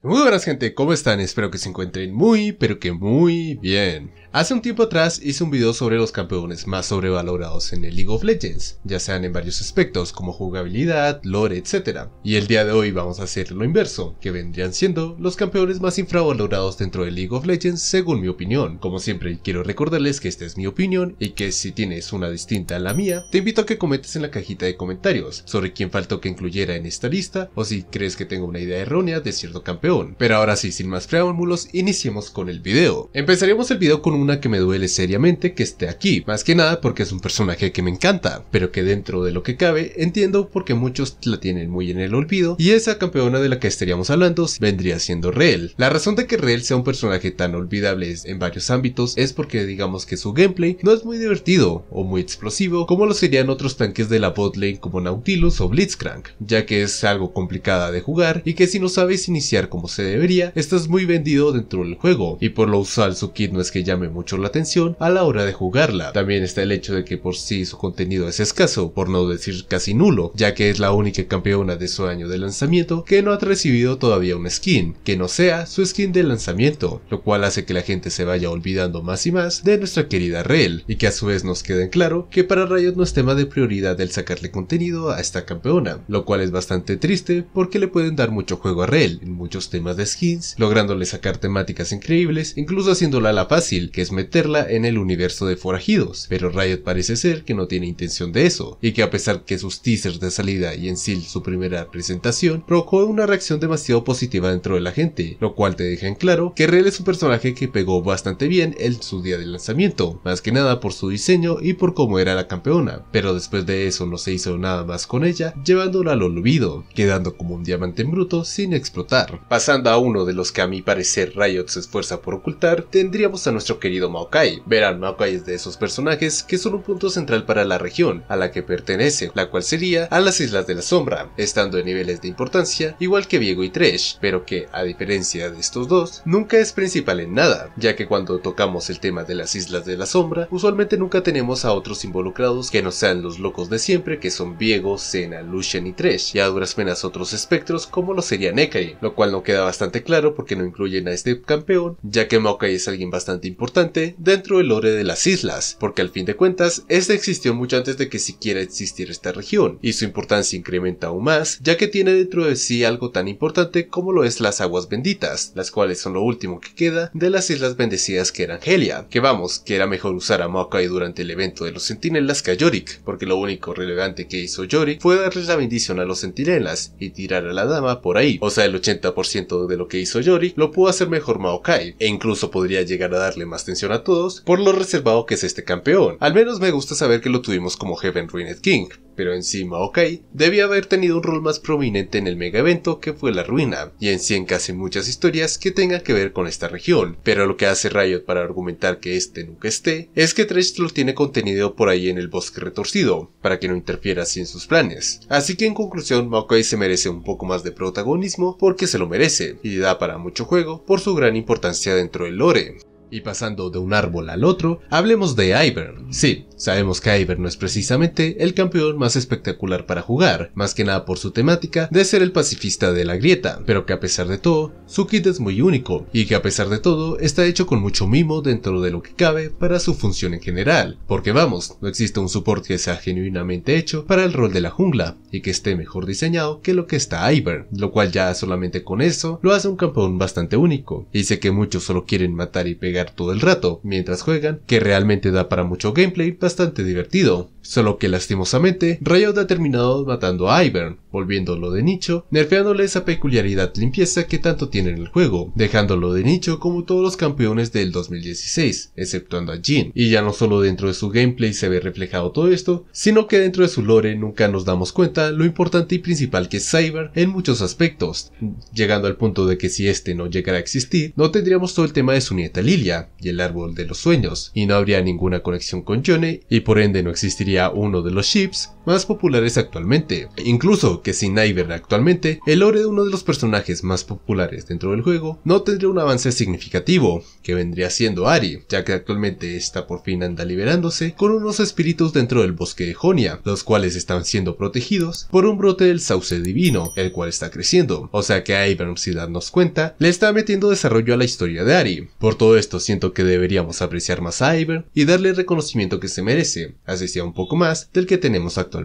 Muy buenas gente, ¿cómo están? Espero que se encuentren muy, pero que muy bien. Hace un tiempo atrás hice un video sobre los campeones más sobrevalorados en el League of Legends, ya sean en varios aspectos como jugabilidad, lore, etc. Y el día de hoy vamos a hacer lo inverso, que vendrían siendo los campeones más infravalorados dentro del League of Legends según mi opinión. Como siempre quiero recordarles que esta es mi opinión y que si tienes una distinta a la mía, te invito a que comentes en la cajita de comentarios sobre quién faltó que incluyera en esta lista o si crees que tengo una idea errónea de cierto campeón pero ahora sí, sin más preámbulos, iniciemos con el video. Empezaríamos el video con una que me duele seriamente que esté aquí, más que nada porque es un personaje que me encanta, pero que dentro de lo que cabe entiendo porque muchos la tienen muy en el olvido y esa campeona de la que estaríamos hablando vendría siendo Reel. La razón de que Reel sea un personaje tan olvidable en varios ámbitos es porque digamos que su gameplay no es muy divertido o muy explosivo como lo serían otros tanques de la botlane como Nautilus o Blitzcrank, ya que es algo complicada de jugar y que si no sabes iniciar con como se debería, estás es muy vendido dentro del juego, y por lo usual su kit no es que llame mucho la atención a la hora de jugarla. También está el hecho de que por sí su contenido es escaso, por no decir casi nulo, ya que es la única campeona de su año de lanzamiento que no ha recibido todavía un skin, que no sea su skin de lanzamiento, lo cual hace que la gente se vaya olvidando más y más de nuestra querida Rel, y que a su vez nos quede en claro que para Riot no es tema de prioridad el sacarle contenido a esta campeona, lo cual es bastante triste porque le pueden dar mucho juego a Rel en muchos temas de skins, lográndole sacar temáticas increíbles, incluso haciéndola la fácil, que es meterla en el universo de forajidos, pero Riot parece ser que no tiene intención de eso, y que a pesar que sus teasers de salida y en sí su primera presentación, provocó una reacción demasiado positiva dentro de la gente, lo cual te deja en claro que Rell es un personaje que pegó bastante bien en su día de lanzamiento, más que nada por su diseño y por cómo era la campeona, pero después de eso no se hizo nada más con ella, llevándola al olvido, quedando como un diamante en bruto sin explotar Pasando a uno de los que a mi parecer Riot se esfuerza por ocultar, tendríamos a nuestro querido Maokai. Verán, Maokai es de esos personajes que son un punto central para la región a la que pertenece, la cual sería a las Islas de la Sombra, estando en niveles de importancia igual que Viego y Tresh, pero que, a diferencia de estos dos, nunca es principal en nada, ya que cuando tocamos el tema de las Islas de la Sombra, usualmente nunca tenemos a otros involucrados que no sean los locos de siempre que son Viego, Sena, Lucian y Tresh, y a duras penas otros espectros como lo sería Nekai. lo cual no queda bastante claro porque no incluyen a este campeón, ya que Maokai es alguien bastante importante dentro del lore de las islas, porque al fin de cuentas, este existió mucho antes de que siquiera existiera esta región, y su importancia incrementa aún más, ya que tiene dentro de sí algo tan importante como lo es las aguas benditas, las cuales son lo último que queda de las islas bendecidas que eran Helia, que vamos, que era mejor usar a Maokai durante el evento de los sentinelas que a Yorick, porque lo único relevante que hizo Yorick fue darles la bendición a los sentinelas y tirar a la dama por ahí, o sea el 80% todo de lo que hizo Yori lo pudo hacer mejor Maokai, e incluso podría llegar a darle más tensión a todos por lo reservado que es este campeón. Al menos me gusta saber que lo tuvimos como Heaven Ruined King, pero encima Ok debía haber tenido un rol más prominente en el mega evento que fue la ruina, y en 100 casi muchas historias que tengan que ver con esta región, pero lo que hace Riot para argumentar que este nunca esté, es que Thresh lo tiene contenido por ahí en el bosque retorcido, para que no interfiera así en sus planes. Así que en conclusión, Maokai se merece un poco más de protagonismo porque se lo merece, y da para mucho juego por su gran importancia dentro del lore. Y pasando de un árbol al otro, hablemos de Ivern. Sí, Sabemos que Ivern no es precisamente el campeón más espectacular para jugar, más que nada por su temática de ser el pacifista de la grieta, pero que a pesar de todo, su kit es muy único, y que a pesar de todo está hecho con mucho mimo dentro de lo que cabe para su función en general, porque vamos, no existe un soporte que sea genuinamente hecho para el rol de la jungla, y que esté mejor diseñado que lo que está Ivern... lo cual ya solamente con eso lo hace un campeón bastante único, y sé que muchos solo quieren matar y pegar todo el rato mientras juegan, que realmente da para mucho gameplay, bastante divertido, solo que lastimosamente Riot ha terminado matando a Ivern, volviéndolo de nicho, nerfeándole esa peculiaridad limpieza que tanto tiene en el juego, dejándolo de nicho como todos los campeones del 2016, exceptuando a Jin, y ya no solo dentro de su gameplay se ve reflejado todo esto, sino que dentro de su lore nunca nos damos cuenta lo importante y principal que es Cyber en muchos aspectos, llegando al punto de que si este no llegara a existir, no tendríamos todo el tema de su nieta Lilia y el árbol de los sueños, y no habría ninguna conexión con Yone y por ende no existiría uno de los chips más populares actualmente. Incluso que sin Ivern actualmente, el lore de uno de los personajes más populares dentro del juego no tendría un avance significativo, que vendría siendo Ari, ya que actualmente está por fin anda liberándose con unos espíritus dentro del bosque de Jonia, los cuales están siendo protegidos por un brote del sauce divino, el cual está creciendo. O sea que Ivern, si darnos cuenta, le está metiendo desarrollo a la historia de Ari. Por todo esto siento que deberíamos apreciar más a Ivern y darle el reconocimiento que se merece, así sea un poco más del que tenemos actualmente.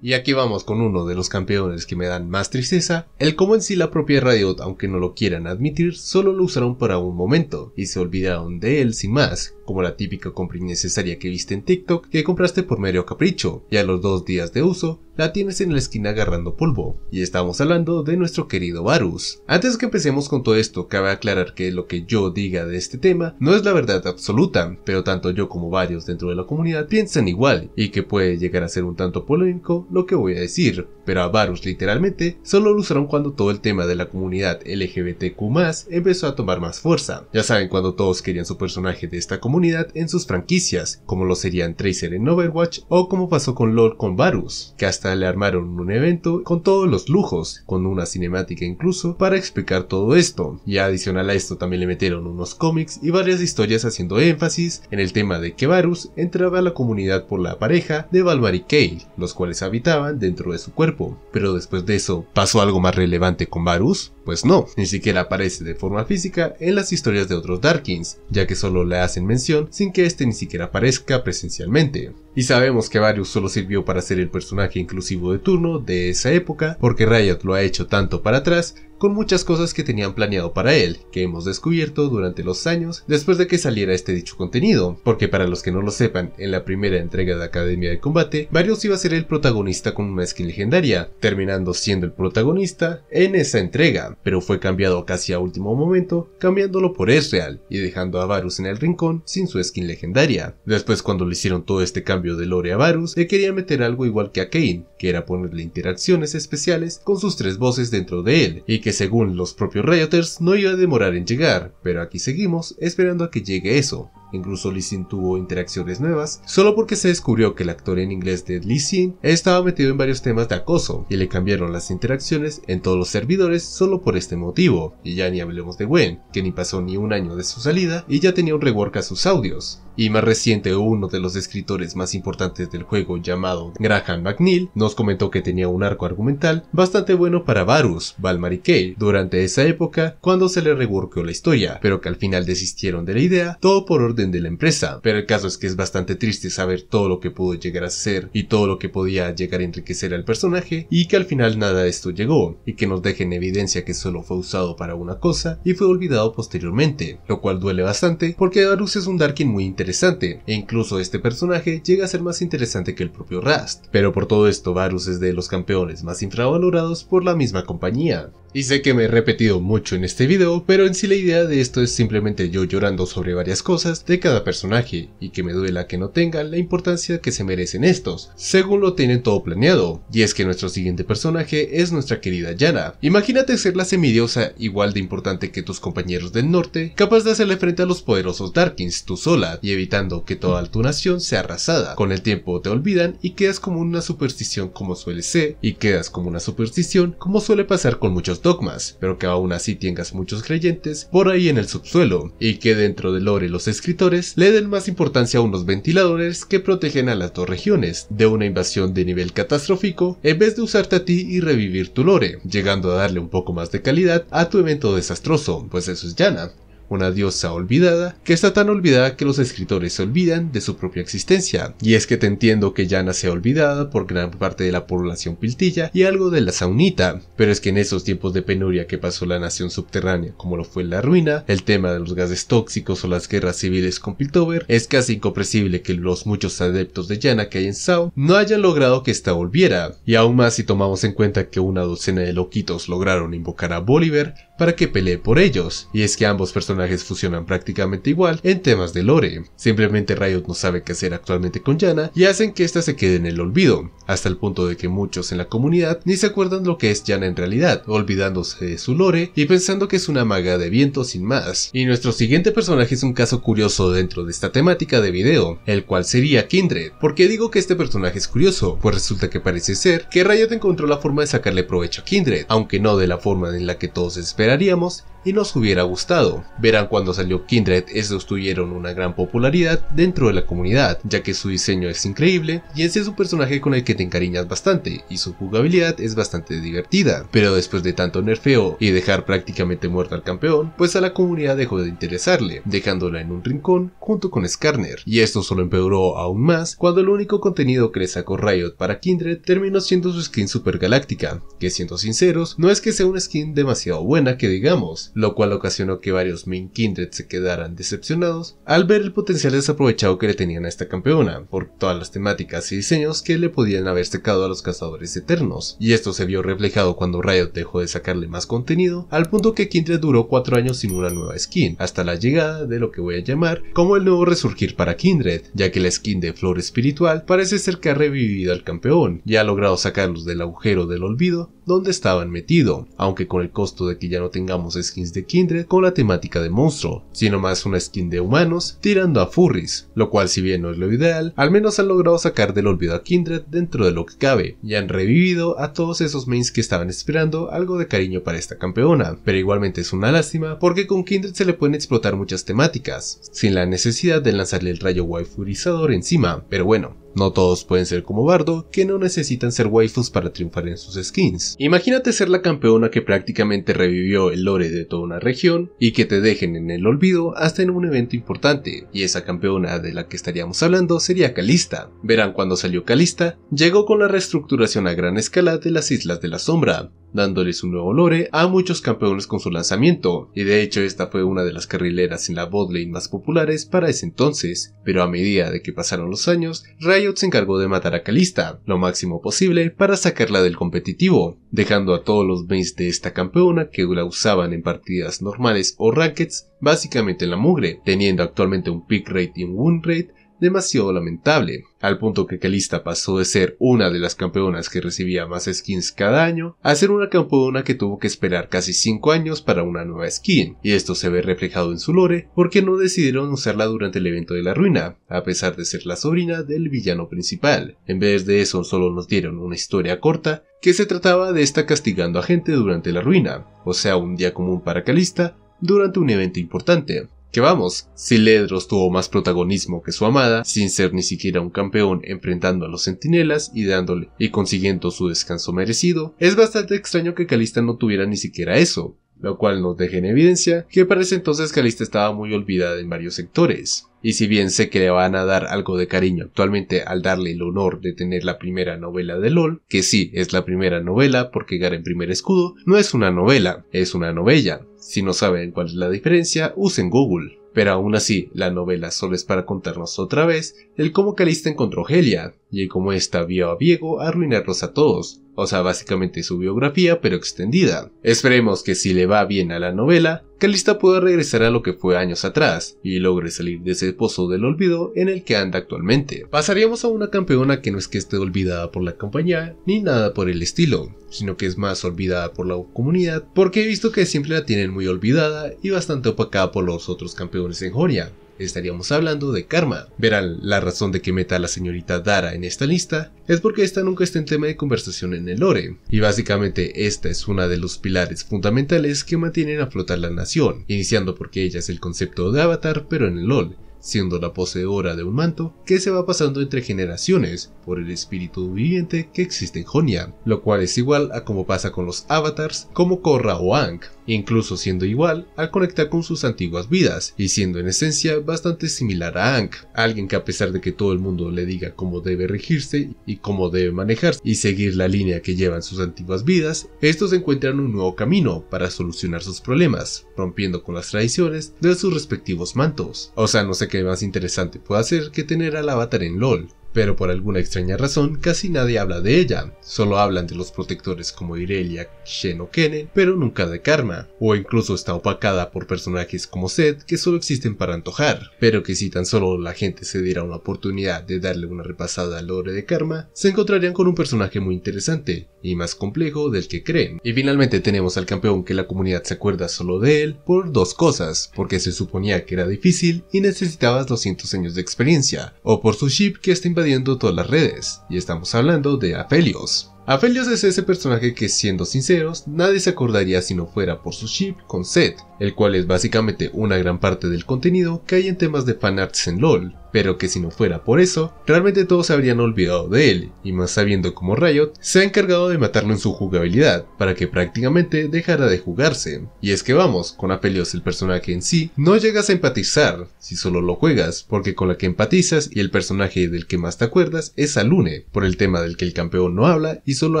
Y aquí vamos con uno de los campeones que me dan más tristeza, el como en sí la propia radio aunque no lo quieran admitir, solo lo usaron para un momento y se olvidaron de él sin más, como la típica compra innecesaria que viste en TikTok que compraste por mero capricho y a los dos días de uso la tienes en la esquina agarrando polvo. Y estamos hablando de nuestro querido Varus. Antes que empecemos con todo esto, cabe aclarar que lo que yo diga de este tema no es la verdad absoluta, pero tanto yo como varios dentro de la comunidad piensan igual y que puede llegar a ser un tanto polémico lo que voy a decir pero a Varus literalmente solo lo usaron cuando todo el tema de la comunidad LGBTQ empezó a tomar más fuerza. Ya saben, cuando todos querían su personaje de esta comunidad en sus franquicias, como lo serían Tracer en Overwatch o como pasó con LOL con Varus, que hasta le armaron un evento con todos los lujos, con una cinemática incluso, para explicar todo esto. Y adicional a esto también le metieron unos cómics y varias historias haciendo énfasis en el tema de que Varus entraba a la comunidad por la pareja de Valmar y Kale, los cuales habitaban dentro de su cuerpo pero después de eso, ¿pasó algo más relevante con Varus? Pues no, ni siquiera aparece de forma física en las historias de otros Darkins, ya que solo le hacen mención sin que éste ni siquiera aparezca presencialmente. Y sabemos que Varius solo sirvió para ser el personaje inclusivo de turno de esa época, porque Riot lo ha hecho tanto para atrás, con muchas cosas que tenían planeado para él, que hemos descubierto durante los años después de que saliera este dicho contenido, porque para los que no lo sepan, en la primera entrega de Academia de Combate, Varios iba a ser el protagonista con una skin legendaria, terminando siendo el protagonista en esa entrega, pero fue cambiado casi a último momento, cambiándolo por Ezreal y dejando a Varus en el rincón sin su skin legendaria. Después cuando le hicieron todo este cambio de Lore Varus le quería meter algo igual que a Kane, que era ponerle interacciones especiales con sus tres voces dentro de él, y que según los propios Rioters no iba a demorar en llegar, pero aquí seguimos esperando a que llegue eso. Incluso Sin tuvo interacciones nuevas, solo porque se descubrió que el actor en inglés de Sin estaba metido en varios temas de acoso y le cambiaron las interacciones en todos los servidores solo por este motivo. Y ya ni hablemos de Gwen, que ni pasó ni un año de su salida y ya tenía un rework a sus audios. Y más reciente, uno de los escritores más importantes del juego llamado Graham McNeil nos comentó que tenía un arco argumental bastante bueno para Varus, Balmar y Kay durante esa época cuando se le reworkó la historia, pero que al final desistieron de la idea, todo por orden de la empresa. Pero el caso es que es bastante triste saber todo lo que pudo llegar a ser y todo lo que podía llegar a enriquecer al personaje y que al final nada de esto llegó y que nos dejen en evidencia que solo fue usado para una cosa y fue olvidado posteriormente, lo cual duele bastante porque Varus es un Darkin muy interesante e incluso este personaje llega a ser más interesante que el propio Rust. Pero por todo esto Varus es de los campeones más infravalorados por la misma compañía. Y sé que me he repetido mucho en este video, pero en sí la idea de esto es simplemente yo llorando sobre varias cosas de cada personaje y que me duela que no tengan la importancia que se merecen estos, según lo tienen todo planeado. Y es que nuestro siguiente personaje es nuestra querida Yana. Imagínate ser la semidiosa igual de importante que tus compañeros del norte, capaz de hacerle frente a los poderosos Darkins tú sola y evitando que toda tu nación sea arrasada. Con el tiempo te olvidan y quedas como una superstición como suele ser y quedas como una superstición como suele pasar con muchos dogmas, pero que aún así tengas muchos creyentes por ahí en el subsuelo y que dentro del lore los escritos le den más importancia a unos ventiladores que protegen a las dos regiones de una invasión de nivel catastrófico en vez de usarte a ti y revivir tu lore, llegando a darle un poco más de calidad a tu evento desastroso, pues eso es llana una diosa olvidada, que está tan olvidada que los escritores se olvidan de su propia existencia. Y es que te entiendo que Yana sea olvidada por gran parte de la población piltilla y algo de la saunita, pero es que en esos tiempos de penuria que pasó la nación subterránea, como lo fue la ruina, el tema de los gases tóxicos o las guerras civiles con Piltover, es casi incomprensible que los muchos adeptos de Yana que hay en Sao no hayan logrado que esta volviera, y aún más si tomamos en cuenta que una docena de loquitos lograron invocar a Bolívar para que pelee por ellos, y es que ambos personajes personajes fusionan prácticamente igual en temas de lore. Simplemente Riot no sabe qué hacer actualmente con Yana y hacen que ésta se quede en el olvido, hasta el punto de que muchos en la comunidad ni se acuerdan lo que es Yana en realidad, olvidándose de su lore y pensando que es una maga de viento sin más. Y nuestro siguiente personaje es un caso curioso dentro de esta temática de video, el cual sería Kindred. porque digo que este personaje es curioso? Pues resulta que parece ser que Riot encontró la forma de sacarle provecho a Kindred, aunque no de la forma en la que todos esperaríamos, y nos hubiera gustado. Verán cuando salió Kindred, estos tuvieron una gran popularidad dentro de la comunidad, ya que su diseño es increíble y ese es un personaje con el que te encariñas bastante y su jugabilidad es bastante divertida. Pero después de tanto nerfeo y dejar prácticamente muerto al campeón, pues a la comunidad dejó de interesarle, dejándola en un rincón junto con Skarner. Y esto solo empeoró aún más cuando el único contenido que le sacó Riot para Kindred terminó siendo su skin super galáctica... que siendo sinceros, no es que sea una skin demasiado buena que digamos, lo cual ocasionó que varios main kindred se quedaran decepcionados al ver el potencial desaprovechado que le tenían a esta campeona, por todas las temáticas y diseños que le podían haber secado a los cazadores eternos, y esto se vio reflejado cuando Riot dejó de sacarle más contenido, al punto que Kindred duró 4 años sin una nueva skin, hasta la llegada de lo que voy a llamar como el nuevo resurgir para Kindred, ya que la skin de Flor Espiritual parece ser que ha revivido al campeón y ha logrado sacarlos del agujero del olvido donde estaban metido, aunque con el costo de que ya no tengamos skin de Kindred con la temática de monstruo, sino más una skin de humanos tirando a furries, lo cual si bien no es lo ideal, al menos han logrado sacar del olvido a Kindred dentro de lo que cabe, y han revivido a todos esos mains que estaban esperando algo de cariño para esta campeona, pero igualmente es una lástima porque con Kindred se le pueden explotar muchas temáticas, sin la necesidad de lanzarle el rayo waifurizador encima, pero bueno, no todos pueden ser como Bardo, que no necesitan ser waifus para triunfar en sus skins. Imagínate ser la campeona que prácticamente revivió el lore de toda una región y que te dejen en el olvido hasta en un evento importante, y esa campeona de la que estaríamos hablando sería Calista. Verán cuando salió Calista, llegó con la reestructuración a gran escala de las Islas de la Sombra, dándoles un nuevo lore a muchos campeones con su lanzamiento, y de hecho esta fue una de las carrileras en la botlane más populares para ese entonces, pero a medida de que pasaron los años, Riot se encargó de matar a Kalista, lo máximo posible para sacarla del competitivo, dejando a todos los mains de esta campeona que la usaban en partidas normales o rackets básicamente en la mugre, teniendo actualmente un pick rate y un win rate demasiado lamentable, al punto que Calista pasó de ser una de las campeonas que recibía más skins cada año a ser una campeona que tuvo que esperar casi 5 años para una nueva skin, y esto se ve reflejado en su lore porque no decidieron usarla durante el evento de la ruina, a pesar de ser la sobrina del villano principal. En vez de eso solo nos dieron una historia corta que se trataba de estar castigando a gente durante la ruina, o sea un día común para Calista durante un evento importante, que vamos, si Ledros tuvo más protagonismo que su amada, sin ser ni siquiera un campeón enfrentando a los centinelas y dándole y consiguiendo su descanso merecido, es bastante extraño que Calista no tuviera ni siquiera eso, lo cual nos deja en evidencia que para ese entonces Calista estaba muy olvidada en varios sectores y si bien sé que le van a dar algo de cariño actualmente al darle el honor de tener la primera novela de LOL, que sí es la primera novela porque Garen Primer Escudo no es una novela, es una novella. Si no saben cuál es la diferencia, usen Google. Pero aún así, la novela solo es para contarnos otra vez el cómo Calista encontró Helia y el cómo esta vio a Diego arruinarlos a todos, o sea, básicamente su biografía pero extendida. Esperemos que si le va bien a la novela, lista pueda regresar a lo que fue años atrás y logre salir de ese pozo del olvido en el que anda actualmente. Pasaríamos a una campeona que no es que esté olvidada por la compañía ni nada por el estilo, sino que es más olvidada por la comunidad porque he visto que siempre la tienen muy olvidada y bastante opacada por los otros campeones en Joria estaríamos hablando de Karma. Verán, la razón de que meta a la señorita Dara en esta lista es porque esta nunca está en tema de conversación en el lore, y básicamente esta es una de los pilares fundamentales que mantienen a flotar la nación, iniciando porque ella es el concepto de avatar pero en el LOL, siendo la poseedora de un manto que se va pasando entre generaciones por el espíritu viviente que existe en Jonian lo cual es igual a como pasa con los avatars como Korra o Ankh, incluso siendo igual al conectar con sus antiguas vidas y siendo en esencia bastante similar a Ankh, alguien que a pesar de que todo el mundo le diga cómo debe regirse y cómo debe manejarse y seguir la línea que llevan sus antiguas vidas, estos encuentran un nuevo camino para solucionar sus problemas, rompiendo con las tradiciones de sus respectivos mantos. O sea, no se que más interesante puede ser que tener al avatar en LOL, pero por alguna extraña razón casi nadie habla de ella, solo hablan de los protectores como Irelia, Shen o Kennen, pero nunca de Karma, o incluso está opacada por personajes como Zed que solo existen para antojar, pero que si tan solo la gente se diera una oportunidad de darle una repasada al lore de Karma, se encontrarían con un personaje muy interesante, y más complejo del que creen. Y finalmente tenemos al campeón que la comunidad se acuerda solo de él por dos cosas, porque se suponía que era difícil y necesitabas 200 años de experiencia, o por su ship que está invadiendo todas las redes, y estamos hablando de Apelios. Aphelios es ese personaje que, siendo sinceros, nadie se acordaría si no fuera por su ship con Seth, el cual es básicamente una gran parte del contenido que hay en temas de fanarts en LoL, pero que si no fuera por eso, realmente todos se habrían olvidado de él, y más sabiendo cómo Riot se ha encargado de matarlo en su jugabilidad, para que prácticamente dejara de jugarse. Y es que vamos, con Aphelios el personaje en sí, no llegas a empatizar, si solo lo juegas, porque con la que empatizas y el personaje del que más te acuerdas es Lune, por el tema del que el campeón no habla solo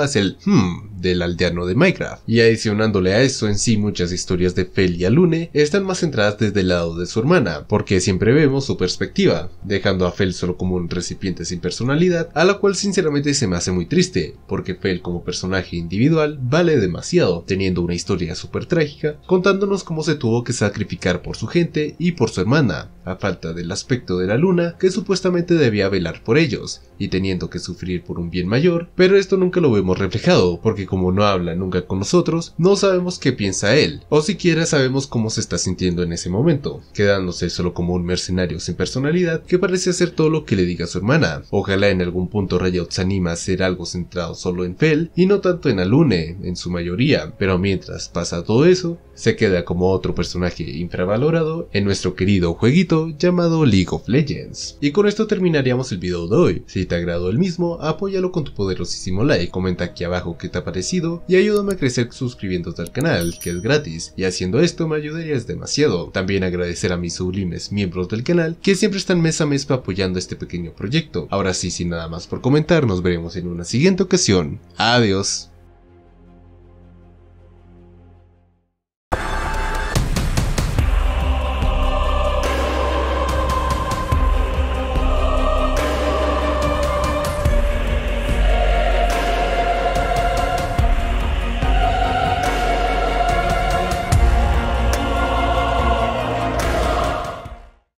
hace el hmm del aldeano de Minecraft. Y adicionándole a eso en sí muchas historias de fel y Lune están más centradas desde el lado de su hermana, porque siempre vemos su perspectiva, dejando a Fel solo como un recipiente sin personalidad, a la cual sinceramente se me hace muy triste, porque Fel como personaje individual vale demasiado, teniendo una historia súper trágica, contándonos cómo se tuvo que sacrificar por su gente y por su hermana, a falta del aspecto de la luna que supuestamente debía velar por ellos, y teniendo que sufrir por un bien mayor, pero esto nunca lo vemos reflejado, porque como no habla nunca con nosotros, no sabemos qué piensa él, o siquiera sabemos cómo se está sintiendo en ese momento, quedándose solo como un mercenario sin personalidad que parece hacer todo lo que le diga su hermana. Ojalá en algún punto Rayout se anima a hacer algo centrado solo en Fel y no tanto en Alune, en su mayoría, pero mientras pasa todo eso, se queda como otro personaje infravalorado en nuestro querido jueguito llamado League of Legends. Y con esto terminaríamos el video de hoy. Si te agrado el mismo, apóyalo con tu poderosísimo like comenta aquí abajo qué te ha parecido y ayúdame a crecer suscribiéndote al canal, que es gratis, y haciendo esto me ayudarías demasiado. También agradecer a mis sublimes miembros del canal que siempre están mes a mes apoyando este pequeño proyecto. Ahora sí, sin nada más por comentar, nos veremos en una siguiente ocasión. Adiós.